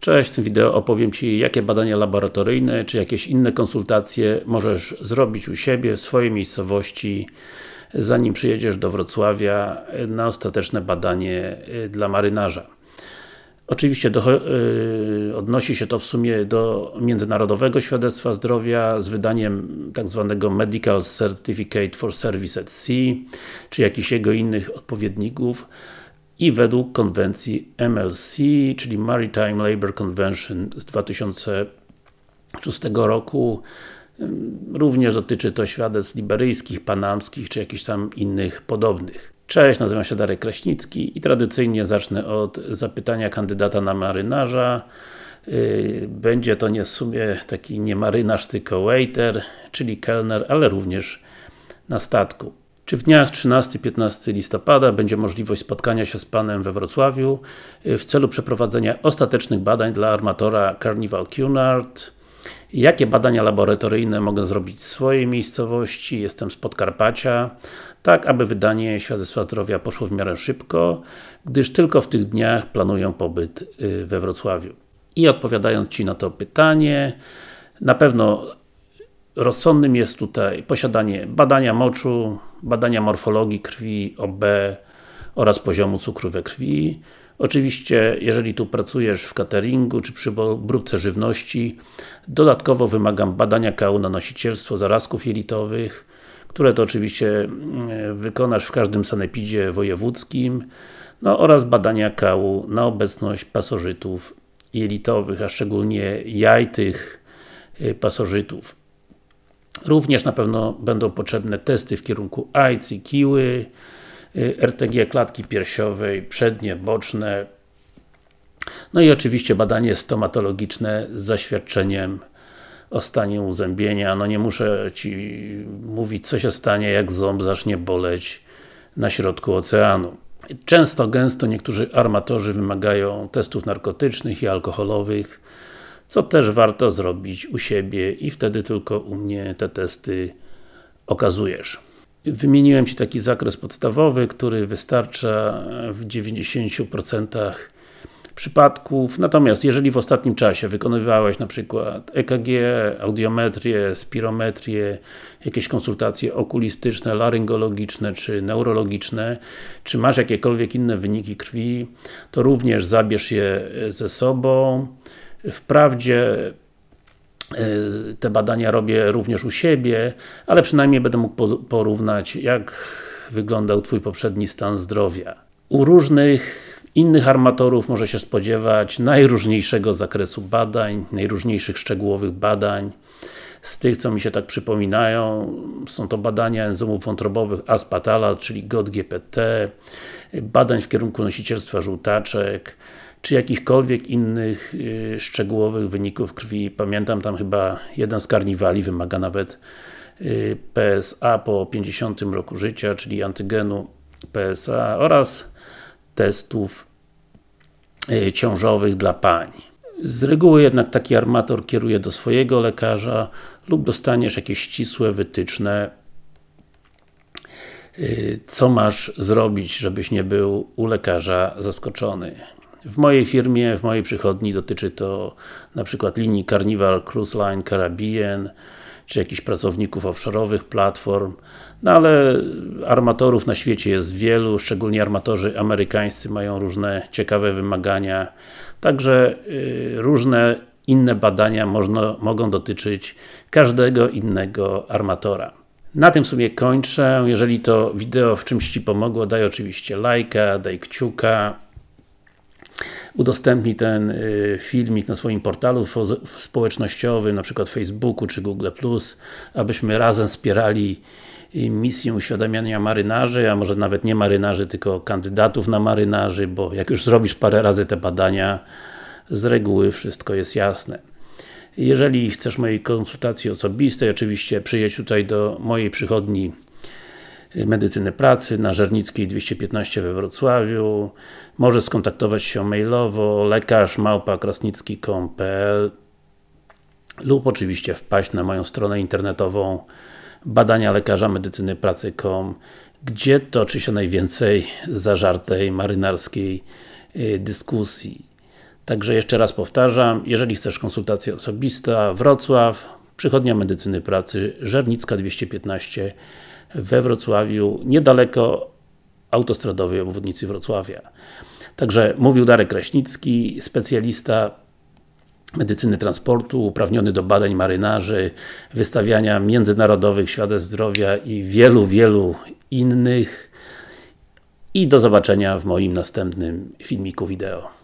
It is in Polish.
Cześć, w tym wideo opowiem Ci, jakie badania laboratoryjne, czy jakieś inne konsultacje możesz zrobić u siebie, w swojej miejscowości, zanim przyjedziesz do Wrocławia na ostateczne badanie y, dla marynarza. Oczywiście do, yy, odnosi się to w sumie do Międzynarodowego Świadectwa Zdrowia z wydaniem tzw. Tak Medical Certificate for Service at Sea, czy jakichś jego innych odpowiedników i według konwencji MLC, czyli Maritime Labour Convention z 2006 roku. Również dotyczy to świadectw liberyjskich, panamskich czy jakichś tam innych podobnych. Cześć, nazywam się Darek Kraśnicki i tradycyjnie zacznę od zapytania kandydata na marynarza. Y, będzie to nie w sumie taki nie marynarz, tylko waiter, czyli kelner, ale również na statku. Czy w dniach 13-15 listopada będzie możliwość spotkania się z Panem we Wrocławiu y, w celu przeprowadzenia ostatecznych badań dla armatora Carnival Cunard? Jakie badania laboratoryjne mogę zrobić w swojej miejscowości? Jestem z Podkarpacia. Tak, aby wydanie świadectwa zdrowia poszło w miarę szybko, gdyż tylko w tych dniach planuję pobyt y, we Wrocławiu. I odpowiadając Ci na to pytanie, na pewno rozsądnym jest tutaj posiadanie badania moczu, badania morfologii krwi, OB oraz poziomu cukru we krwi. Oczywiście, jeżeli tu pracujesz w cateringu czy przy obróbce żywności, dodatkowo wymagam badania kału na nosicielstwo zarazków jelitowych, które to oczywiście mm, wykonasz w każdym sanepidzie wojewódzkim, no oraz badania kału na obecność pasożytów jelitowych, a szczególnie jaj tych y, pasożytów. Również na pewno będą potrzebne testy w kierunku AIDS i kiły, y, RTG klatki piersiowej, przednie, boczne, no i oczywiście badanie stomatologiczne z zaświadczeniem o stanie uzębienia. No nie muszę Ci mówić, co się stanie, jak ząb zacznie boleć na środku oceanu. Często, gęsto niektórzy armatorzy wymagają testów narkotycznych i alkoholowych, co też warto zrobić u siebie i wtedy tylko u mnie te testy okazujesz. Wymieniłem Ci taki zakres podstawowy, który wystarcza w 90% przypadków, natomiast jeżeli w ostatnim czasie wykonywałeś na przykład EKG, audiometrię, spirometrię, jakieś konsultacje okulistyczne, laryngologiczne czy neurologiczne, czy masz jakiekolwiek inne wyniki krwi, to również zabierz je ze sobą. Wprawdzie e, te badania robię również u siebie, ale przynajmniej będę mógł porównać, jak wyglądał Twój poprzedni stan zdrowia. U różnych innych armatorów może się spodziewać najróżniejszego zakresu badań, najróżniejszych szczegółowych badań. Z tych, co mi się tak przypominają, są to badania enzymów wątrobowych aspatala, czyli GOT-GPT, badań w kierunku nosicielstwa żółtaczek, czy jakichkolwiek innych y, szczegółowych wyników krwi. Pamiętam tam chyba jeden z karniwali wymaga nawet y, PSA po 50 roku życia, czyli antygenu PSA oraz testów y, ciążowych dla pań. Z reguły jednak taki armator kieruje do swojego lekarza lub dostaniesz jakieś ścisłe wytyczne co masz zrobić, żebyś nie był u lekarza zaskoczony. W mojej firmie, w mojej przychodni dotyczy to na przykład linii Carnival Cruise Line Caribbean, czy jakichś pracowników offshore'owych platform, no ale armatorów na świecie jest wielu, szczególnie armatorzy amerykańscy mają różne ciekawe wymagania, także yy, różne inne badania można, mogą dotyczyć każdego innego armatora. Na tym w sumie kończę. Jeżeli to wideo w czymś Ci pomogło, daj oczywiście lajka, daj kciuka, udostępni ten y, filmik na swoim portalu społecznościowym, na przykład Facebooku czy Google+, abyśmy razem wspierali y, misję uświadamiania marynarzy, a może nawet nie marynarzy, tylko kandydatów na marynarzy, bo jak już zrobisz parę razy te badania, z reguły wszystko jest jasne. Jeżeli chcesz mojej konsultacji osobistej, oczywiście przyjedź tutaj do mojej przychodni medycyny pracy na Żernickiej 215 we Wrocławiu. Może skontaktować się mailowo lekarz małpakrasnicki.pl lub oczywiście wpaść na moją stronę internetową badania lekarza medycyny pracy.com, gdzie toczy się najwięcej zażartej marynarskiej y, dyskusji. Także jeszcze raz powtarzam, jeżeli chcesz konsultację osobista, Wrocław, Przychodnia Medycyny Pracy, Żernicka 215 we Wrocławiu, niedaleko autostradowej obwodnicy Wrocławia. Także mówił Darek Kraśnicki, specjalista medycyny transportu, uprawniony do badań marynarzy, wystawiania międzynarodowych świadectw zdrowia i wielu, wielu innych. I do zobaczenia w moim następnym filmiku wideo.